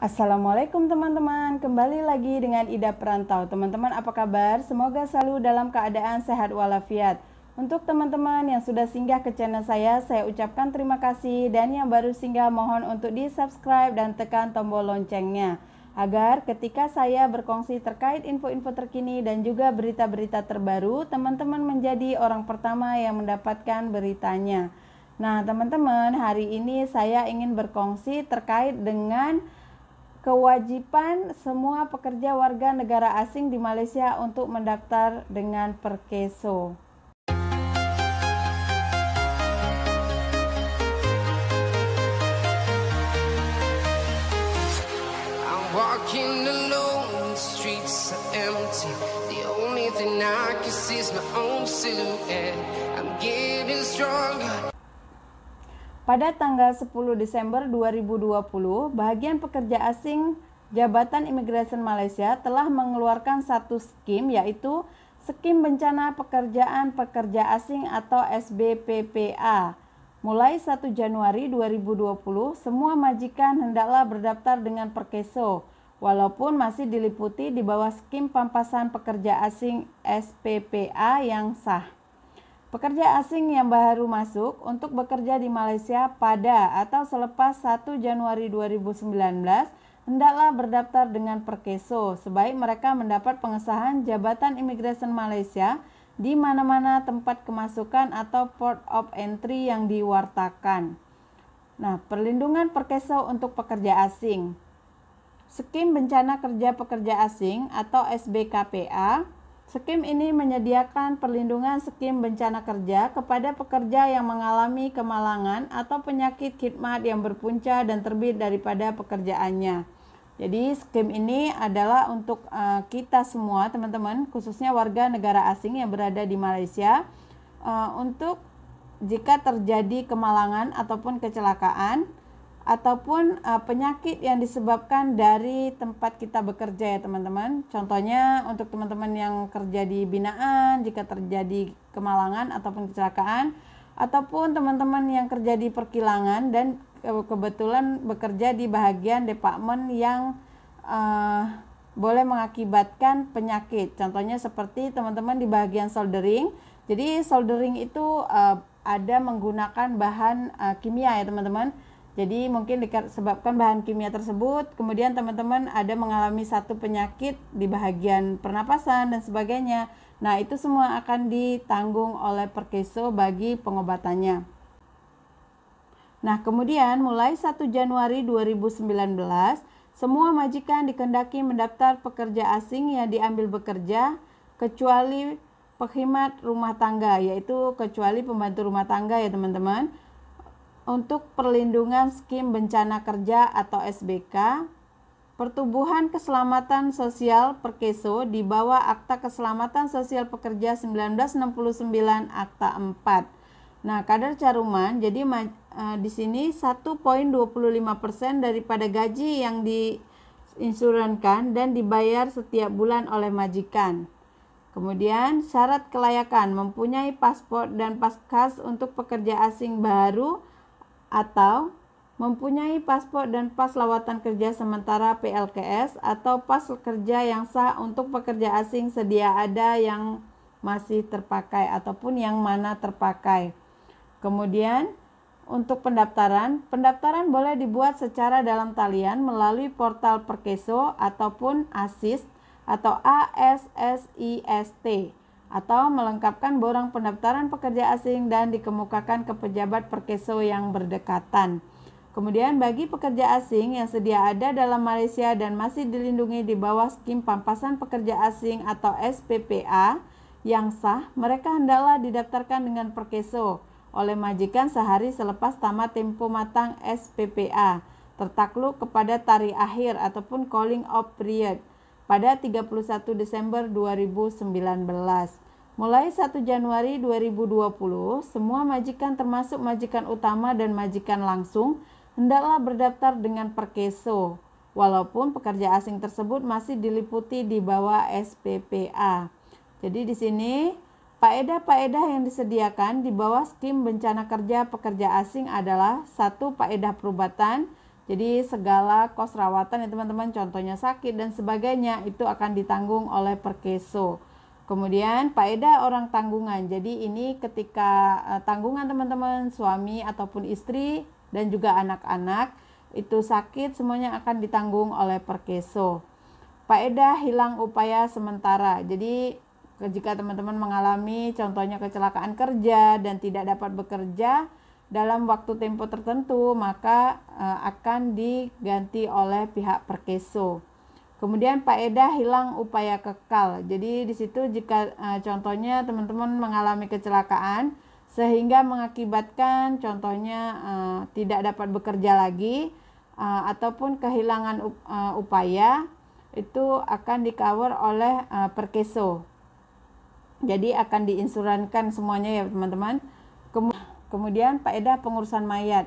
Assalamualaikum teman-teman, kembali lagi dengan Ida Perantau. Teman-teman apa kabar? Semoga selalu dalam keadaan sehat walafiat. Untuk teman-teman yang sudah singgah ke channel saya, saya ucapkan terima kasih dan yang baru singgah mohon untuk di-subscribe dan tekan tombol loncengnya agar ketika saya berkongsi terkait info-info terkini dan juga berita-berita terbaru, teman-teman menjadi orang pertama yang mendapatkan beritanya. Nah, teman-teman, hari ini saya ingin berkongsi terkait dengan kewajiban semua pekerja warga negara asing di Malaysia untuk mendaftar dengan Perkeso. Walking alone, the streets are empty. The only thing I can see is my own silhouette. I'm getting stronger. Pada tanggal 10 Desember 2020, bagian pekerja asing Jabatan Imigrasi Malaysia telah mengeluarkan satu skim yaitu Skim Bencana Pekerjaan Pekerja Asing atau SBPPA. Mulai 1 Januari 2020, semua majikan hendaklah berdaftar dengan Perkeso walaupun masih diliputi di bawah skim pampasan pekerja asing SPPA yang sah. Pekerja asing yang baru masuk untuk bekerja di Malaysia pada atau selepas 1 Januari 2019 hendaklah berdaftar dengan Perkeso sebaik mereka mendapat pengesahan Jabatan Imigresen Malaysia di mana-mana tempat kemasukan atau port of entry yang diwartakan. Nah, perlindungan Perkeso untuk pekerja asing. Skim Bencana Kerja Pekerja Asing atau SBKPA Skim ini menyediakan perlindungan skim bencana kerja kepada pekerja yang mengalami kemalangan atau penyakit khidmat yang berpunca dan terbit daripada pekerjaannya. Jadi skim ini adalah untuk uh, kita semua teman-teman, khususnya warga negara asing yang berada di Malaysia uh, untuk jika terjadi kemalangan ataupun kecelakaan ataupun uh, penyakit yang disebabkan dari tempat kita bekerja ya teman-teman. Contohnya untuk teman-teman yang kerja di binaan jika terjadi kemalangan ataupun kecelakaan ataupun teman-teman yang kerja di perkilangan dan eh, kebetulan bekerja di bagian departemen yang uh, boleh mengakibatkan penyakit. Contohnya seperti teman-teman di bagian soldering. Jadi soldering itu uh, ada menggunakan bahan uh, kimia ya teman-teman jadi mungkin disebabkan bahan kimia tersebut, kemudian teman-teman ada mengalami satu penyakit di bagian pernapasan dan sebagainya. Nah, itu semua akan ditanggung oleh perkeso bagi pengobatannya. Nah, kemudian mulai 1 Januari 2019, semua majikan dikendaki mendaftar pekerja asing yang diambil bekerja kecuali penghemat rumah tangga, yaitu kecuali pembantu rumah tangga ya teman-teman untuk perlindungan skim bencana kerja atau SBK, Pertumbuhan Keselamatan Sosial Perkeso di bawah Akta Keselamatan Sosial Pekerja 1969 Akta 4. Nah, kadar caruman jadi uh, di sini 1.25% daripada gaji yang diinsurankan dan dibayar setiap bulan oleh majikan. Kemudian syarat kelayakan mempunyai paspor dan paskas untuk pekerja asing baru atau mempunyai paspor dan pas lawatan kerja sementara PLKS atau pas kerja yang sah untuk pekerja asing sedia ada yang masih terpakai ataupun yang mana terpakai. Kemudian untuk pendaftaran, pendaftaran boleh dibuat secara dalam talian melalui portal Perkeso ataupun ASIST atau ASSIST atau melengkapkan borang pendaftaran pekerja asing dan dikemukakan ke pejabat perkeso yang berdekatan. Kemudian bagi pekerja asing yang sedia ada dalam Malaysia dan masih dilindungi di bawah skim pampasan pekerja asing atau SPPA yang sah, mereka hendaklah didaftarkan dengan perkeso oleh majikan sehari selepas tamat tempo matang SPPA tertakluk kepada tarikh akhir ataupun calling off period pada 31 Desember 2019. Mulai 1 Januari 2020, semua majikan termasuk majikan utama dan majikan langsung hendaklah berdaftar dengan perkeso, walaupun pekerja asing tersebut masih diliputi di bawah SPPA. Jadi di sini Paedah-paedah yang disediakan di bawah skim bencana kerja pekerja asing adalah satu Paedah perubatan, jadi segala kos rawatan ya teman-teman contohnya sakit dan sebagainya itu akan ditanggung oleh perkeso. Kemudian faedah orang tanggungan. Jadi ini ketika uh, tanggungan teman-teman suami ataupun istri dan juga anak-anak itu sakit semuanya akan ditanggung oleh perkeso. Faedah hilang upaya sementara. Jadi jika teman-teman mengalami contohnya kecelakaan kerja dan tidak dapat bekerja, dalam waktu tempo tertentu maka e, akan diganti oleh pihak perkeso. Kemudian Pak Eda hilang upaya kekal. Jadi di situ jika e, contohnya teman-teman mengalami kecelakaan sehingga mengakibatkan contohnya e, tidak dapat bekerja lagi e, ataupun kehilangan up, e, upaya itu akan di-cover oleh e, perkeso. Jadi akan diinsurankan semuanya ya teman-teman. Kemudian Pak Eda pengurusan mayat.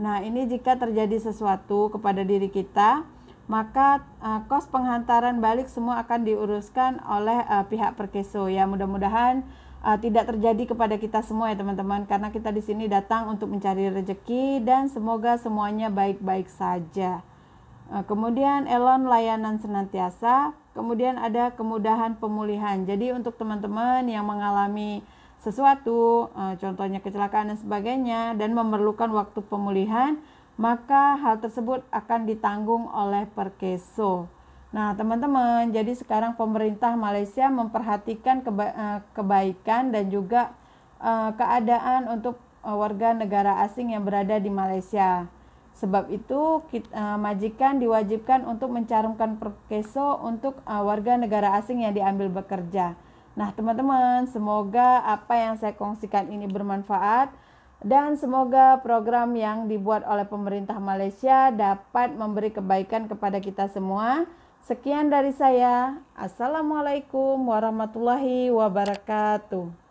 Nah, ini jika terjadi sesuatu kepada diri kita, maka uh, kos penghantaran balik semua akan diuruskan oleh uh, pihak perkeso. Ya, mudah-mudahan uh, tidak terjadi kepada kita semua ya, teman-teman, karena kita di sini datang untuk mencari rezeki dan semoga semuanya baik-baik saja. Uh, kemudian Elon layanan senantiasa, kemudian ada kemudahan pemulihan. Jadi untuk teman-teman yang mengalami sesuatu, eh, contohnya kecelakaan dan sebagainya, dan memerlukan waktu pemulihan, maka hal tersebut akan ditanggung oleh perkeso. Nah, teman-teman, jadi sekarang pemerintah Malaysia memperhatikan keba eh, kebaikan dan juga uh, keadaan untuk uh, warga negara asing yang berada di Malaysia. Sebab itu, kita, uh, majikan diwajibkan untuk mencarumkan perkeso untuk uh, warga negara asing yang diambil bekerja. Nah, teman-teman, semoga apa yang saya kongsikan ini bermanfaat dan semoga program yang dibuat oleh pemerintah Malaysia dapat memberi kebaikan kepada kita semua. Sekian dari saya. Assalamualaikum warahmatullahi wabarakatuh.